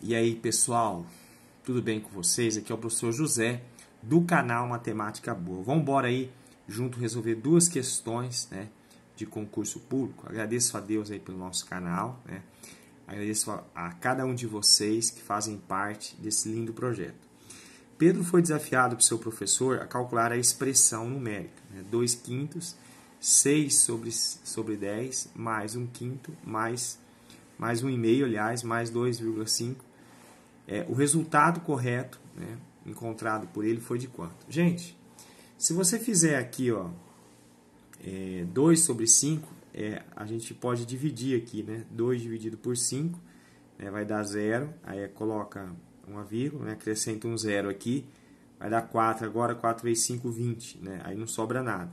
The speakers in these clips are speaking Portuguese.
E aí, pessoal? Tudo bem com vocês? Aqui é o professor José do canal Matemática Boa. Vamos embora aí junto resolver duas questões, né, de concurso público. Agradeço a Deus aí pelo nosso canal, né? Agradeço a, a cada um de vocês que fazem parte desse lindo projeto. Pedro foi desafiado por seu professor a calcular a expressão numérica, né? 2 quintos, 6 sobre, sobre 10, mais 1 quinto, mais mais 1,5, aliás, mais 2,5 é, o resultado correto né, encontrado por ele foi de quanto? Gente, se você fizer aqui ó, é, 2 sobre 5, é, a gente pode dividir aqui, né? 2 dividido por 5 né, vai dar 0, aí coloca uma vírgula, né, acrescenta um zero aqui, vai dar 4 agora, 4 vezes 5, 20, né, aí não sobra nada.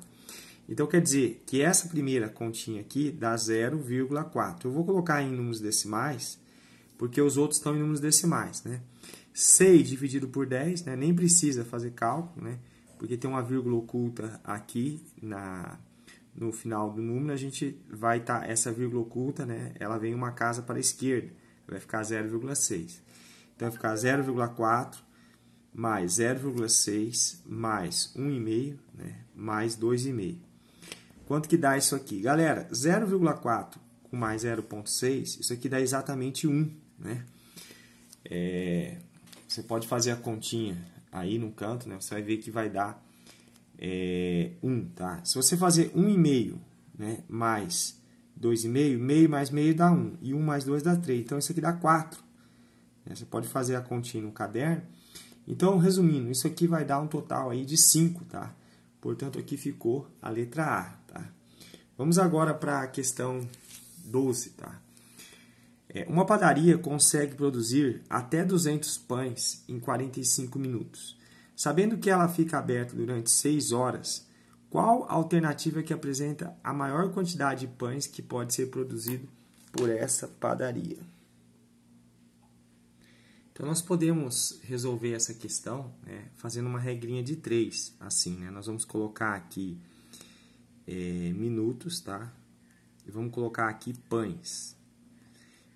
Então quer dizer que essa primeira continha aqui dá 0,4. Eu vou colocar em números decimais porque os outros estão em números decimais, né? 6 dividido por 10, né? nem precisa fazer cálculo, né? porque tem uma vírgula oculta aqui na, no final do número, a gente vai estar, tá, essa vírgula oculta, né? ela vem uma casa para a esquerda, vai ficar 0,6. Então, vai ficar 0,4 mais 0,6 mais 1,5, né? mais 2,5. Quanto que dá isso aqui? Galera, 0,4 com mais 0,6, isso aqui dá exatamente 1 né? É, você pode fazer a continha aí no canto, né? Você vai ver que vai dar é, 1, tá? Se você fazer 1,5, né? Mais 2,5, meio mais meio dá 1. E 1 mais 2 dá 3. Então, isso aqui dá 4. Né? Você pode fazer a continha no caderno. Então, resumindo, isso aqui vai dar um total aí de 5, tá? Portanto, aqui ficou a letra A, tá? Vamos agora para a questão 12, tá? É, uma padaria consegue produzir até 200 pães em 45 minutos. Sabendo que ela fica aberta durante 6 horas, qual a alternativa que apresenta a maior quantidade de pães que pode ser produzido por essa padaria? Então, nós podemos resolver essa questão né, fazendo uma regrinha de 3, assim, né? Nós vamos colocar aqui é, minutos, tá? E vamos colocar aqui pães.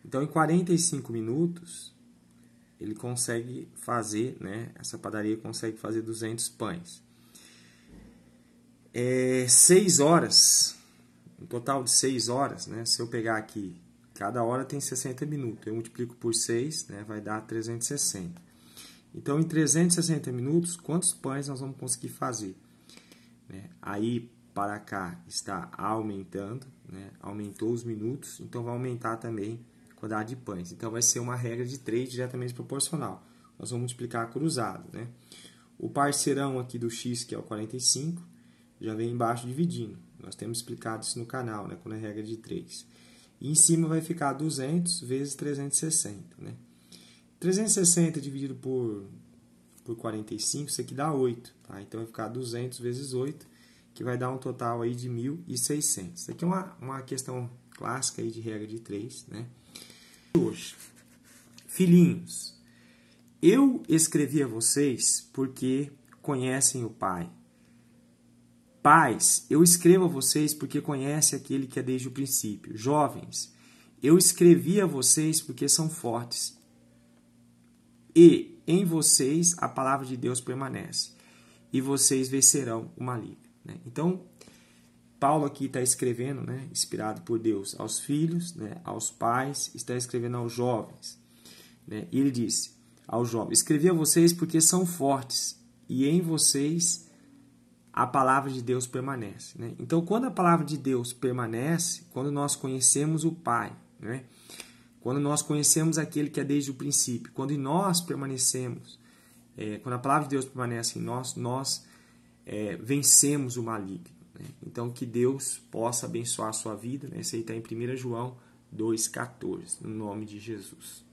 Então, em 45 minutos, ele consegue fazer, né? Essa padaria consegue fazer 200 pães. É, seis horas, um total de seis horas, né? Se eu pegar aqui, cada hora tem 60 minutos. Eu multiplico por 6, né? Vai dar 360. Então, em 360 minutos, quantos pães nós vamos conseguir fazer? Né? Aí para cá está aumentando, né? aumentou os minutos, então vai aumentar também quadrado de pães. Então, vai ser uma regra de 3 diretamente proporcional. Nós vamos multiplicar cruzado, né? O parceirão aqui do x, que é o 45, já vem embaixo dividindo. Nós temos explicado isso no canal, né? Quando é regra de 3. E em cima vai ficar 200 vezes 360, né? 360 dividido por, por 45, isso aqui dá 8, tá? Então, vai ficar 200 vezes 8, que vai dar um total aí de 1.600. Isso aqui é uma, uma questão clássica aí de regra de 3, né? hoje. Filhinhos, eu escrevi a vocês porque conhecem o Pai. Pais, eu escrevo a vocês porque conhecem aquele que é desde o princípio. Jovens, eu escrevi a vocês porque são fortes. E em vocês a palavra de Deus permanece. E vocês vencerão o maligno. Né? Então, Paulo aqui está escrevendo, né, inspirado por Deus, aos filhos, né, aos pais, está escrevendo aos jovens. Né, e ele disse aos jovens: Escrevi a vocês porque são fortes, e em vocês a palavra de Deus permanece. Né? Então, quando a palavra de Deus permanece, quando nós conhecemos o Pai, né? quando nós conhecemos aquele que é desde o princípio, quando nós permanecemos, é, quando a palavra de Deus permanece em nós, nós é, vencemos o maligno. Né? Então, que Deus possa abençoar a sua vida. Né? Esse aí está em 1 João 2,14, no nome de Jesus.